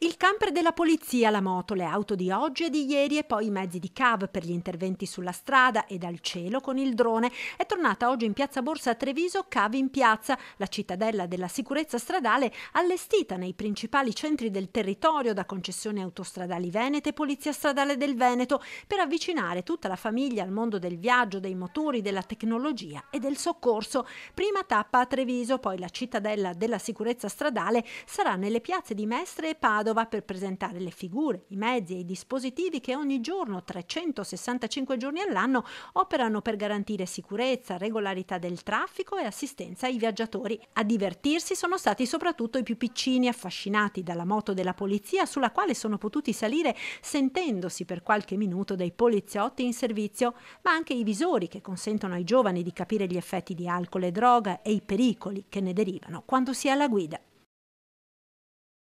Il camper della polizia, la moto, le auto di oggi e di ieri e poi i mezzi di CAV per gli interventi sulla strada e dal cielo con il drone è tornata oggi in piazza Borsa a Treviso CAV in piazza, la cittadella della sicurezza stradale allestita nei principali centri del territorio da concessioni autostradali venete e polizia stradale del Veneto per avvicinare tutta la famiglia al mondo del viaggio, dei motori, della tecnologia e del soccorso. Prima tappa a Treviso, poi la cittadella della sicurezza stradale sarà nelle piazze di Mestre e Padova Padova per presentare le figure, i mezzi e i dispositivi che ogni giorno, 365 giorni all'anno, operano per garantire sicurezza, regolarità del traffico e assistenza ai viaggiatori. A divertirsi sono stati soprattutto i più piccini affascinati dalla moto della polizia sulla quale sono potuti salire sentendosi per qualche minuto dai poliziotti in servizio, ma anche i visori che consentono ai giovani di capire gli effetti di alcol e droga e i pericoli che ne derivano quando si è alla guida.